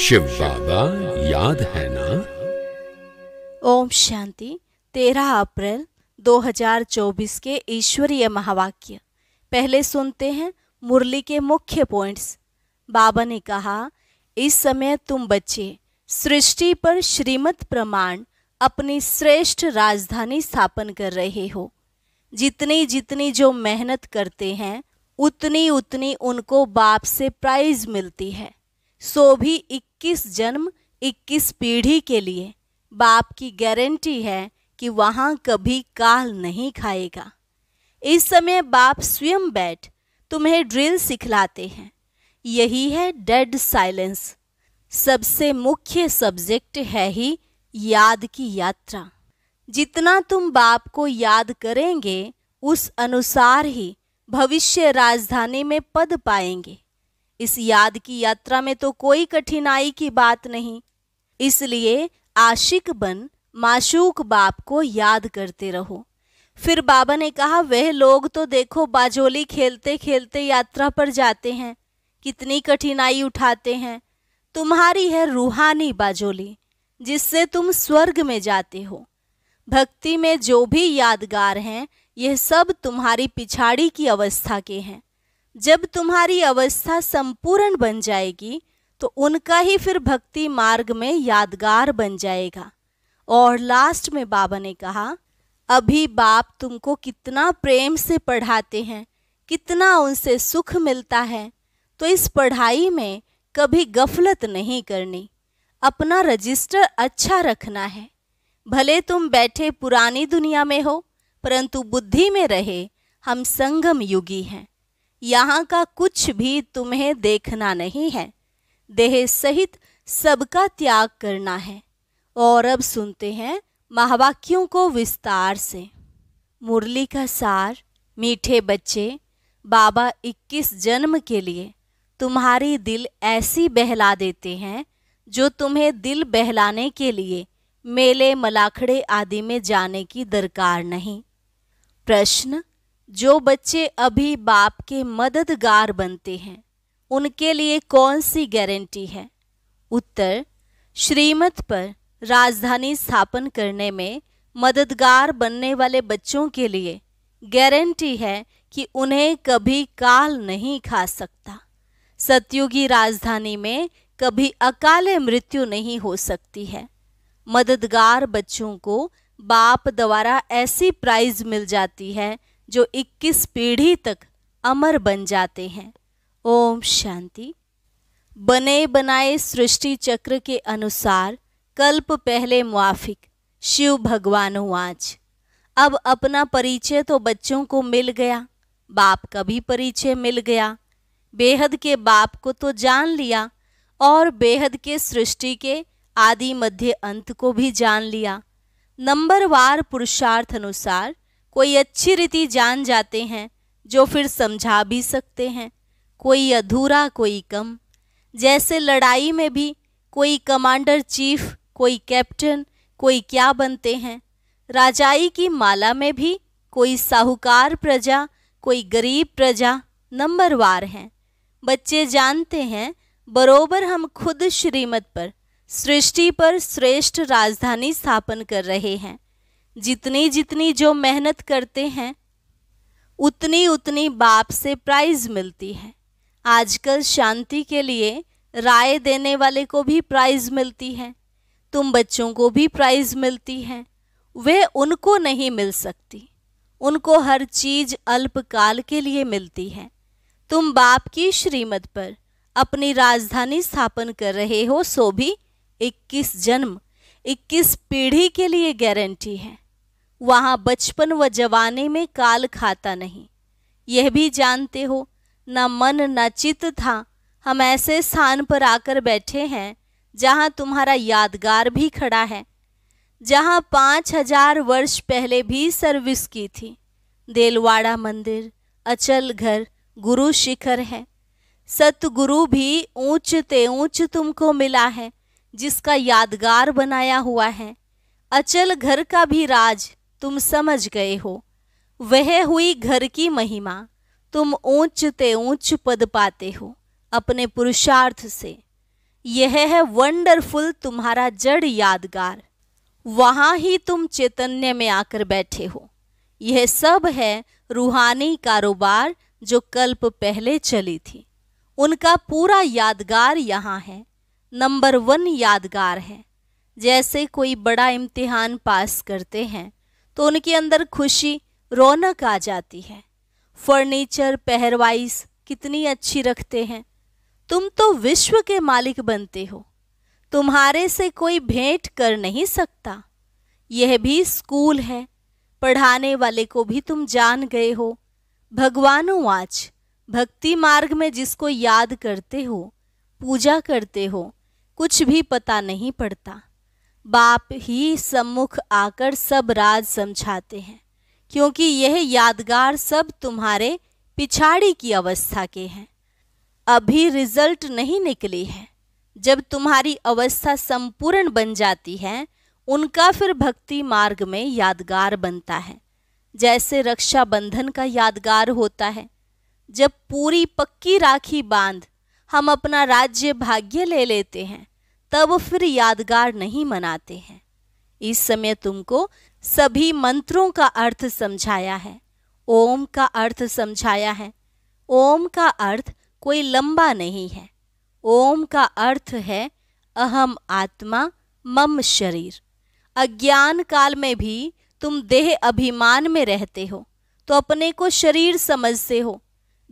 शिव बाबा याद है ना ओम शांति 13 अप्रैल 2024 के ईश्वरीय महावाक्य पहले सुनते हैं मुरली के मुख्य पॉइंट्स बाबा ने कहा इस समय तुम बच्चे सृष्टि पर श्रीमत प्रमाण अपनी श्रेष्ठ राजधानी स्थापन कर रहे हो जितनी जितनी जो मेहनत करते हैं उतनी उतनी उनको बाप से प्राइज मिलती है सो भी इक्कीस जन्म इक्कीस पीढ़ी के लिए बाप की गारंटी है कि वहाँ कभी काल नहीं खाएगा इस समय बाप स्वयं बैठ तुम्हें ड्रिल सिखलाते हैं यही है डेड साइलेंस सबसे मुख्य सब्जेक्ट है ही याद की यात्रा जितना तुम बाप को याद करेंगे उस अनुसार ही भविष्य राजधानी में पद पाएंगे इस याद की यात्रा में तो कोई कठिनाई की बात नहीं इसलिए आशिक बन माशूक बाप को याद करते रहो फिर बाबा ने कहा वह लोग तो देखो बाजोली खेलते खेलते यात्रा पर जाते हैं कितनी कठिनाई उठाते हैं तुम्हारी है रूहानी बाजोली जिससे तुम स्वर्ग में जाते हो भक्ति में जो भी यादगार हैं यह सब तुम्हारी पिछाड़ी की अवस्था के हैं जब तुम्हारी अवस्था संपूर्ण बन जाएगी तो उनका ही फिर भक्ति मार्ग में यादगार बन जाएगा और लास्ट में बाबा ने कहा अभी बाप तुमको कितना प्रेम से पढ़ाते हैं कितना उनसे सुख मिलता है तो इस पढ़ाई में कभी गफलत नहीं करनी अपना रजिस्टर अच्छा रखना है भले तुम बैठे पुरानी दुनिया में हो परंतु बुद्धि में रहे हम संगम युगी हैं यहाँ का कुछ भी तुम्हें देखना नहीं है देह सहित सबका त्याग करना है और अब सुनते हैं महावाक्यों को विस्तार से मुरली का सार मीठे बच्चे बाबा 21 जन्म के लिए तुम्हारी दिल ऐसी बहला देते हैं जो तुम्हें दिल बहलाने के लिए मेले मलाखड़े आदि में जाने की दरकार नहीं प्रश्न जो बच्चे अभी बाप के मददगार बनते हैं उनके लिए कौन सी गारंटी है उत्तर श्रीमत पर राजधानी स्थापन करने में मददगार बनने वाले बच्चों के लिए गारंटी है कि उन्हें कभी काल नहीं खा सकता सतयुगी राजधानी में कभी अकाले मृत्यु नहीं हो सकती है मददगार बच्चों को बाप द्वारा ऐसी प्राइज मिल जाती है जो 21 पीढ़ी तक अमर बन जाते हैं ओम शांति बने बनाए सृष्टि चक्र के अनुसार कल्प पहले मुआफिक शिव भगवान आज अब अपना परिचय तो बच्चों को मिल गया बाप का भी परिचय मिल गया बेहद के बाप को तो जान लिया और बेहद के सृष्टि के आदि मध्य अंत को भी जान लिया नंबरवार पुरुषार्थ अनुसार कोई अच्छी रीति जान जाते हैं जो फिर समझा भी सकते हैं कोई अधूरा कोई कम जैसे लड़ाई में भी कोई कमांडर चीफ कोई कैप्टन कोई क्या बनते हैं राजाई की माला में भी कोई साहूकार प्रजा कोई गरीब प्रजा नंबरवार हैं बच्चे जानते हैं बरोबर हम खुद श्रीमत पर सृष्टि पर श्रेष्ठ राजधानी स्थापन कर रहे हैं जितनी जितनी जो मेहनत करते हैं उतनी उतनी बाप से प्राइज मिलती है आजकल शांति के लिए राय देने वाले को भी प्राइज मिलती है तुम बच्चों को भी प्राइज मिलती है वे उनको नहीं मिल सकती उनको हर चीज अल्पकाल के लिए मिलती है तुम बाप की श्रीमत पर अपनी राजधानी स्थापन कर रहे हो सो भी 21 जन्म 21 पीढ़ी के लिए गारंटी है वहाँ बचपन व जवाने में काल खाता नहीं यह भी जानते हो न मन न चित्त था हम ऐसे स्थान पर आकर बैठे हैं जहाँ तुम्हारा यादगार भी खड़ा है जहाँ पाँच हजार वर्ष पहले भी सर्विस की थी देलवाड़ा मंदिर अचल घर गुरु शिखर है सतगुरु भी ऊंच ते ऊंच तुमको मिला है जिसका यादगार बनाया हुआ है अचल घर का भी राज तुम समझ गए हो वह हुई घर की महिमा तुम ऊंचते ऊंच पद पाते हो अपने पुरुषार्थ से यह है वंडरफुल तुम्हारा जड़ यादगार वहाँ ही तुम चैतन्य में आकर बैठे हो यह सब है रूहानी कारोबार जो कल्प पहले चली थी उनका पूरा यादगार यहाँ है नंबर वन यादगार है जैसे कोई बड़ा इम्तिहान पास करते हैं तो उनके अंदर खुशी रौनक आ जाती है फर्नीचर पहरवाइस कितनी अच्छी रखते हैं तुम तो विश्व के मालिक बनते हो तुम्हारे से कोई भेंट कर नहीं सकता यह भी स्कूल है पढ़ाने वाले को भी तुम जान गए हो भगवानों आज भक्ति मार्ग में जिसको याद करते हो पूजा करते हो कुछ भी पता नहीं पड़ता बाप ही सम्मुख आकर सब राज समझाते हैं क्योंकि यह यादगार सब तुम्हारे पिछाड़ी की अवस्था के हैं अभी रिजल्ट नहीं निकली है जब तुम्हारी अवस्था संपूर्ण बन जाती है उनका फिर भक्ति मार्ग में यादगार बनता है जैसे रक्षाबंधन का यादगार होता है जब पूरी पक्की राखी बांध हम अपना राज्य भाग्य ले लेते हैं तब फिर यादगार नहीं मनाते हैं इस समय तुमको सभी मंत्रों का अर्थ समझाया है ओम का अर्थ समझाया है ओम का अर्थ कोई लंबा नहीं है ओम का अर्थ है अहम आत्मा मम शरीर अज्ञान काल में भी तुम देह अभिमान में रहते हो तो अपने को शरीर समझते हो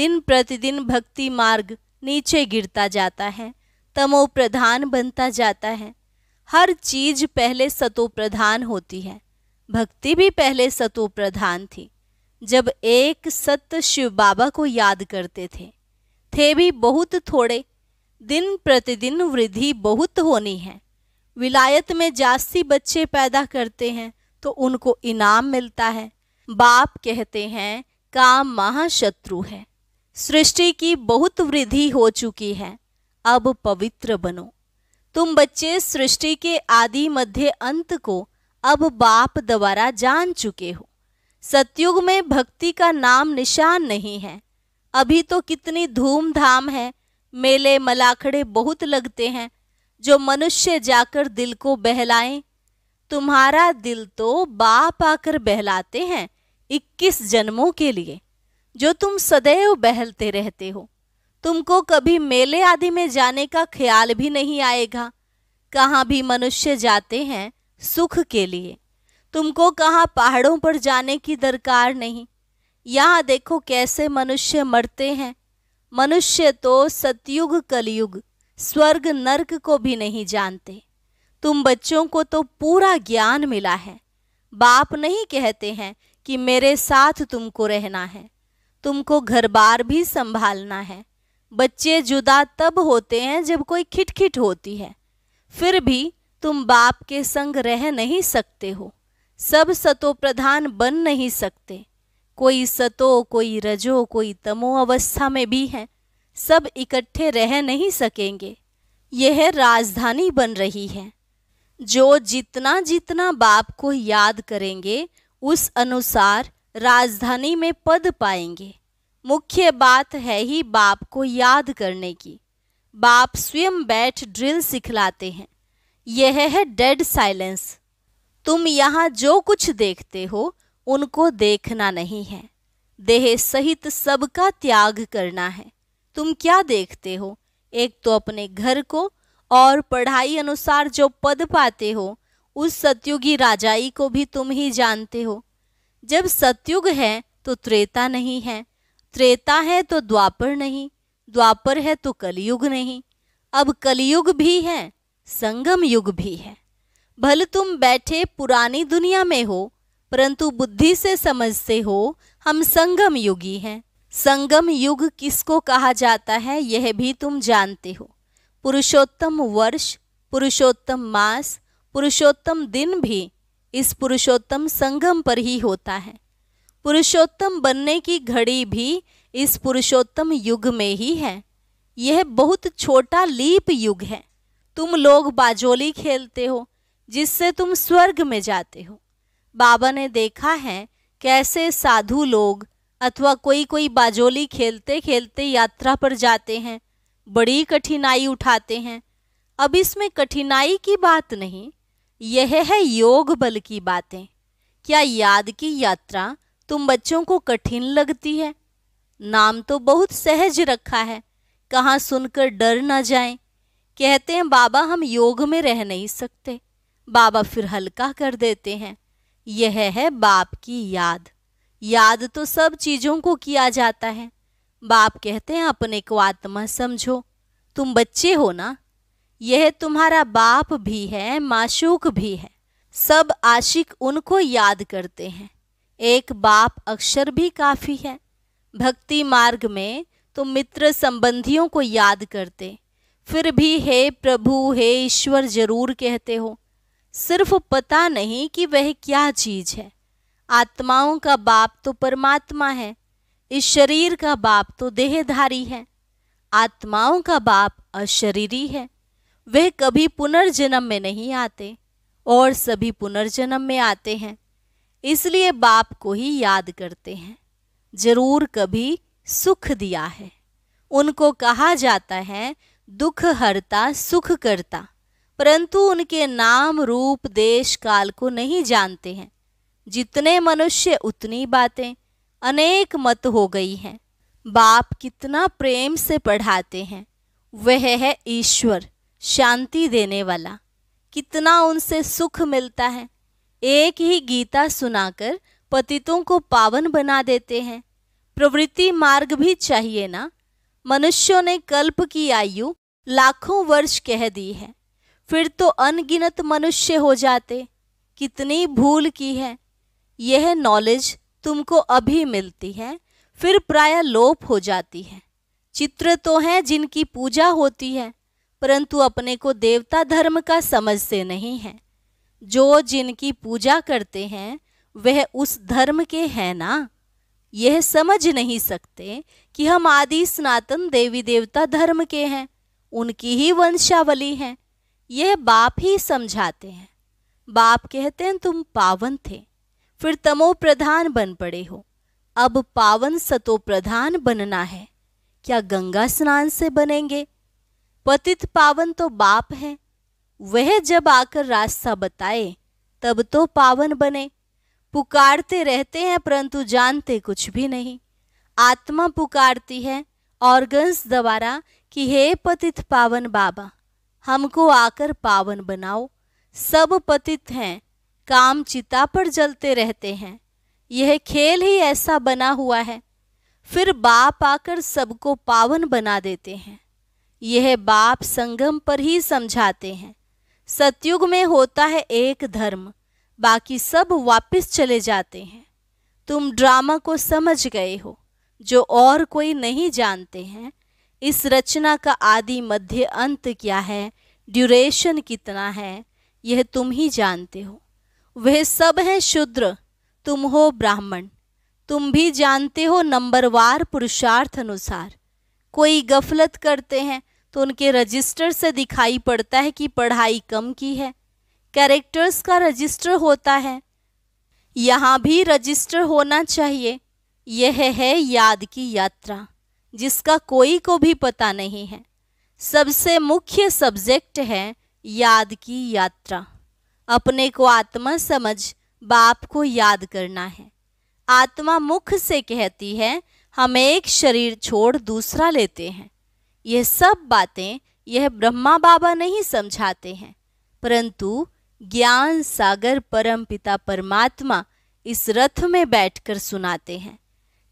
दिन प्रतिदिन भक्ति मार्ग नीचे गिरता जाता है तमो प्रधान बनता जाता है हर चीज पहले सतो प्रधान होती है भक्ति भी पहले सतो प्रधान थी जब एक सत्य शिव बाबा को याद करते थे थे भी बहुत थोड़े दिन प्रतिदिन वृद्धि बहुत होनी है विलायत में जास्ती बच्चे पैदा करते हैं तो उनको इनाम मिलता है बाप कहते हैं काम महाशत्रु है सृष्टि की बहुत वृद्धि हो चुकी है अब पवित्र बनो तुम बच्चे सृष्टि के आदि मध्य अंत को अब बाप द्वारा जान चुके हो सतयुग में भक्ति का नाम निशान नहीं है अभी तो कितनी धूमधाम है मेले मलाखड़े बहुत लगते हैं जो मनुष्य जाकर दिल को बहलाएं तुम्हारा दिल तो बाप आकर बहलाते हैं इक्कीस जन्मों के लिए जो तुम सदैव बहलते रहते हो तुमको कभी मेले आदि में जाने का ख्याल भी नहीं आएगा कहाँ भी मनुष्य जाते हैं सुख के लिए तुमको कहाँ पहाड़ों पर जाने की दरकार नहीं यहाँ देखो कैसे मनुष्य मरते हैं मनुष्य तो सतयुग कलयुग स्वर्ग नर्क को भी नहीं जानते तुम बच्चों को तो पूरा ज्ञान मिला है बाप नहीं कहते हैं कि मेरे साथ तुमको रहना है तुमको घर बार भी संभालना है बच्चे जुदा तब होते हैं जब कोई खिटखिट होती है फिर भी तुम बाप के संग रह नहीं सकते हो सब सतो प्रधान बन नहीं सकते कोई सतो कोई रजो कोई तमो अवस्था में भी हैं सब इकट्ठे रह नहीं सकेंगे यह राजधानी बन रही है जो जितना जितना बाप को याद करेंगे उस अनुसार राजधानी में पद पाएंगे मुख्य बात है ही बाप को याद करने की बाप स्वयं बैठ ड्रिल सिखलाते हैं यह है डेड साइलेंस तुम यहाँ जो कुछ देखते हो उनको देखना नहीं है देह सहित सबका त्याग करना है तुम क्या देखते हो एक तो अपने घर को और पढ़ाई अनुसार जो पद पाते हो उस सत्युगी राजाई को भी तुम ही जानते हो जब सत्युग है तो त्रेता नहीं है त्रेता है तो द्वापर नहीं द्वापर है तो कलयुग नहीं अब कलयुग भी है संगम युग भी है भले तुम बैठे पुरानी दुनिया में हो परंतु बुद्धि से समझते हो हम संगम युगी हैं संगम युग किसको कहा जाता है यह भी तुम जानते हो पुरुषोत्तम वर्ष पुरुषोत्तम मास पुरुषोत्तम दिन भी इस पुरुषोत्तम संगम पर ही होता है पुरुषोत्तम बनने की घड़ी भी इस पुरुषोत्तम युग में ही है यह बहुत छोटा लीप युग है तुम लोग बाजोली खेलते हो जिससे तुम स्वर्ग में जाते हो बाबा ने देखा है कैसे साधु लोग अथवा कोई कोई बाजोली खेलते खेलते यात्रा पर जाते हैं बड़ी कठिनाई उठाते हैं अब इसमें कठिनाई की बात नहीं यह है योग बल की बातें क्या याद की यात्रा तुम बच्चों को कठिन लगती है नाम तो बहुत सहज रखा है कहाँ सुनकर डर ना जाए कहते हैं बाबा हम योग में रह नहीं सकते बाबा फिर हल्का कर देते हैं यह है बाप की याद याद तो सब चीज़ों को किया जाता है बाप कहते हैं अपने को आत्मा समझो तुम बच्चे हो ना यह तुम्हारा बाप भी है माशूक भी है सब आशिक उनको याद करते हैं एक बाप अक्षर भी काफ़ी है भक्ति मार्ग में तो मित्र संबंधियों को याद करते फिर भी हे प्रभु हे ईश्वर जरूर कहते हो सिर्फ पता नहीं कि वह क्या चीज है आत्माओं का बाप तो परमात्मा है इस शरीर का बाप तो देहधारी है आत्माओं का बाप अशरीरी है वह कभी पुनर्जन्म में नहीं आते और सभी पुनर्जन्म में आते हैं इसलिए बाप को ही याद करते हैं जरूर कभी सुख दिया है उनको कहा जाता है दुख हरता सुख करता परंतु उनके नाम रूप देश काल को नहीं जानते हैं जितने मनुष्य उतनी बातें अनेक मत हो गई हैं बाप कितना प्रेम से पढ़ाते हैं वह है ईश्वर शांति देने वाला कितना उनसे सुख मिलता है एक ही गीता सुनाकर पतितों को पावन बना देते हैं प्रवृत्ति मार्ग भी चाहिए ना मनुष्यों ने कल्प की आयु लाखों वर्ष कह दी है फिर तो अनगिनत मनुष्य हो जाते कितनी भूल की है यह नॉलेज तुमको अभी मिलती है फिर प्राय लोप हो जाती है चित्र तो हैं जिनकी पूजा होती है परंतु अपने को देवता धर्म का समझते नहीं है जो जिनकी पूजा करते हैं वह उस धर्म के हैं ना यह समझ नहीं सकते कि हम आदि सनातन देवी देवता धर्म के हैं उनकी ही वंशावली हैं यह बाप ही समझाते हैं बाप कहते हैं तुम पावन थे फिर तमो प्रधान बन पड़े हो अब पावन सतो प्रधान बनना है क्या गंगा स्नान से बनेंगे पतित पावन तो बाप है वह जब आकर रास्ता बताए तब तो पावन बने पुकारते रहते हैं परंतु जानते कुछ भी नहीं आत्मा पुकारती है ऑर्गन्स द्वारा कि हे पतित पावन बाबा हमको आकर पावन बनाओ सब पतित हैं काम चिता पर जलते रहते हैं यह खेल ही ऐसा बना हुआ है फिर बाप आकर सबको पावन बना देते हैं यह बाप संगम पर ही समझाते हैं सतयुग में होता है एक धर्म बाकी सब वापस चले जाते हैं तुम ड्रामा को समझ गए हो जो और कोई नहीं जानते हैं इस रचना का आदि मध्य अंत क्या है ड्यूरेशन कितना है यह तुम ही जानते हो वह सब हैं शूद्र तुम हो ब्राह्मण तुम भी जानते हो नंबरवार पुरुषार्थ अनुसार कोई गफलत करते हैं तो उनके रजिस्टर से दिखाई पड़ता है कि पढ़ाई कम की है कैरेक्टर्स का रजिस्टर होता है यहाँ भी रजिस्टर होना चाहिए यह है याद की यात्रा जिसका कोई को भी पता नहीं है सबसे मुख्य सब्जेक्ट है याद की यात्रा अपने को आत्मा समझ बाप को याद करना है आत्मा मुख से कहती है हम एक शरीर छोड़ दूसरा लेते हैं यह सब बातें यह ब्रह्मा बाबा नहीं समझाते हैं परंतु ज्ञान सागर परम पिता परमात्मा इस रथ में बैठकर सुनाते हैं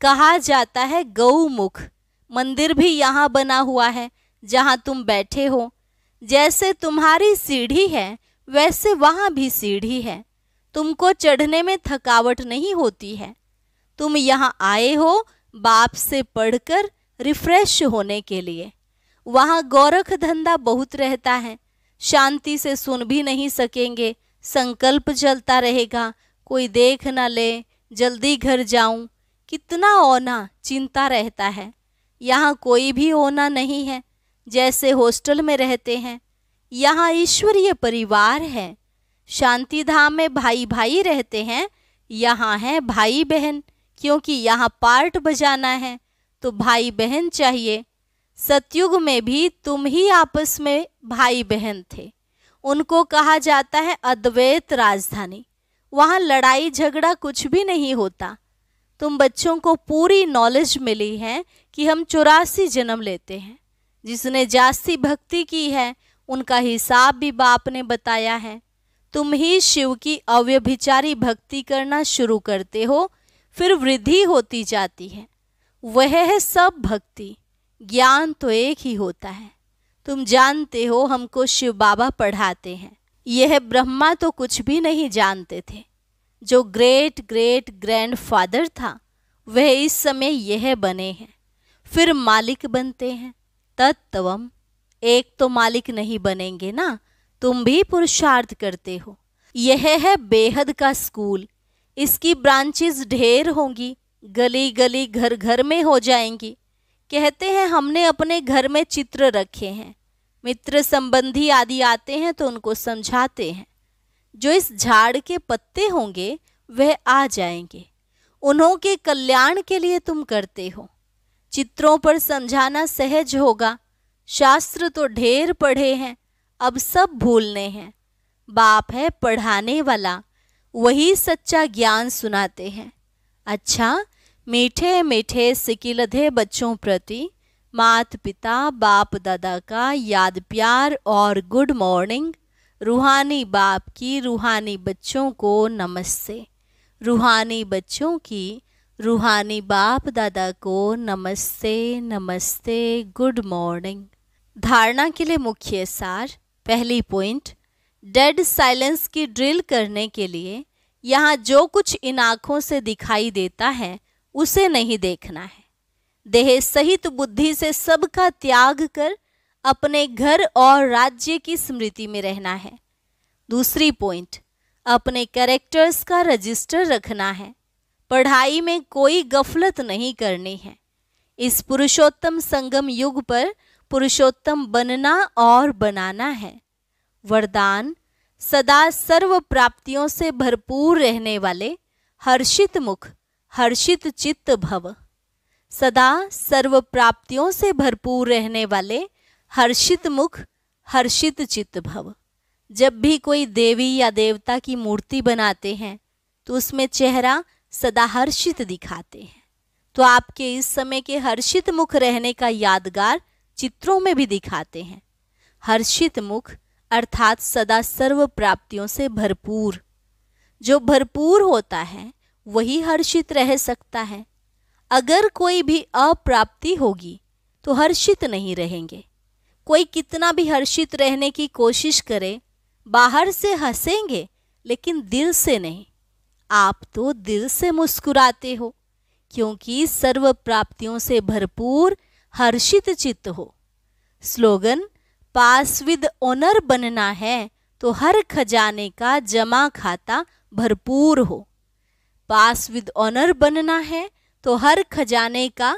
कहा जाता है गौमुख मंदिर भी यहाँ बना हुआ है जहाँ तुम बैठे हो जैसे तुम्हारी सीढ़ी है वैसे वहाँ भी सीढ़ी है तुमको चढ़ने में थकावट नहीं होती है तुम यहाँ आए हो बाप से पढ़कर रिफ्रेश होने के लिए वहाँ गौरख धंधा बहुत रहता है शांति से सुन भी नहीं सकेंगे संकल्प चलता रहेगा कोई देख ना ले जल्दी घर जाऊं कितना ओना चिंता रहता है यहाँ कोई भी ओना नहीं है जैसे हॉस्टल में रहते हैं यहाँ ईश्वरीय परिवार है शांति धाम में भाई भाई रहते हैं यहाँ है भाई बहन क्योंकि यहाँ पार्ट बजाना है तो भाई बहन चाहिए सतयुग में भी तुम ही आपस में भाई बहन थे उनको कहा जाता है अद्वैत राजधानी वहाँ लड़ाई झगड़ा कुछ भी नहीं होता तुम बच्चों को पूरी नॉलेज मिली है कि हम चौरासी जन्म लेते हैं जिसने जास्ती भक्ति की है उनका हिसाब भी बाप ने बताया है तुम ही शिव की अव्यभिचारी भक्ति करना शुरू करते हो फिर वृद्धि होती जाती है वह है सब भक्ति ज्ञान तो एक ही होता है तुम जानते हो हमको शिव बाबा पढ़ाते हैं यह ब्रह्मा तो कुछ भी नहीं जानते थे जो ग्रेट ग्रेट ग्रैंड फादर था वह इस समय यह बने हैं फिर मालिक बनते हैं तत्वम एक तो मालिक नहीं बनेंगे ना तुम भी पुरुषार्थ करते हो यह है बेहद का स्कूल इसकी ब्रांचेस ढेर होंगी गली गली घर घर में हो जाएंगी कहते हैं हमने अपने घर में चित्र रखे हैं मित्र संबंधी आदि आते हैं तो उनको समझाते हैं जो इस झाड़ के पत्ते होंगे वह आ जाएंगे उन्हों के कल्याण के लिए तुम करते हो चित्रों पर समझाना सहज होगा शास्त्र तो ढेर पढ़े हैं अब सब भूलने हैं बाप है पढ़ाने वाला वही सच्चा ज्ञान सुनाते हैं अच्छा मीठे मीठे सिकिलधे बच्चों प्रति मात पिता बाप दादा का याद प्यार और गुड मॉर्निंग रूहानी बाप की रूहानी बच्चों को नमस्ते रूहानी बच्चों की रूहानी बाप दादा को नमस्ते नमस्ते गुड मॉर्निंग धारणा के लिए मुख्य सार पहली पॉइंट डेड साइलेंस की ड्रिल करने के लिए यहाँ जो कुछ इन आँखों से दिखाई देता है उसे नहीं देखना है देह सहित बुद्धि से सबका त्याग कर अपने घर और राज्य की स्मृति में रहना है दूसरी पॉइंट अपने कैरेक्टर्स का रजिस्टर रखना है पढ़ाई में कोई गफलत नहीं करनी है इस पुरुषोत्तम संगम युग पर पुरुषोत्तम बनना और बनाना है वरदान सदा सर्व प्राप्तियों से भरपूर रहने वाले हर्षित मुख हर्षित चित्त भव सदा सर्व प्राप्तियों से भरपूर रहने वाले हर्षित मुख हर्षित चित्त भव जब भी कोई देवी या देवता की मूर्ति बनाते हैं तो उसमें चेहरा सदा हर्षित दिखाते हैं तो आपके इस समय के हर्षित मुख रहने का यादगार चित्रों में भी दिखाते हैं हर्षित मुख अर्थात सदा सर्व प्राप्तियों से भरपूर जो भरपूर होता है वही हर्षित रह सकता है अगर कोई भी अप्राप्ति होगी तो हर्षित नहीं रहेंगे कोई कितना भी हर्षित रहने की कोशिश करे बाहर से हंसेंगे लेकिन दिल से नहीं आप तो दिल से मुस्कुराते हो क्योंकि सर्व प्राप्तियों से भरपूर हर्षित चित्त हो स्लोगन पास विद ओनर बनना है तो हर खजाने का जमा खाता भरपूर हो पास विद ऑनर बनना है तो हर खजाने का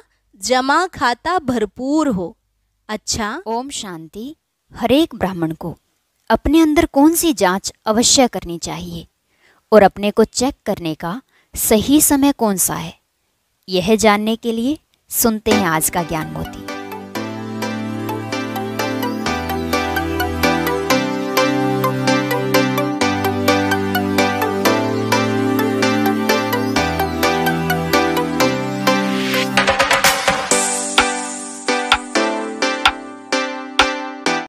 जमा खाता भरपूर हो अच्छा ओम शांति हर एक ब्राह्मण को अपने अंदर कौन सी जांच अवश्य करनी चाहिए और अपने को चेक करने का सही समय कौन सा है यह जानने के लिए सुनते हैं आज का ज्ञान मोती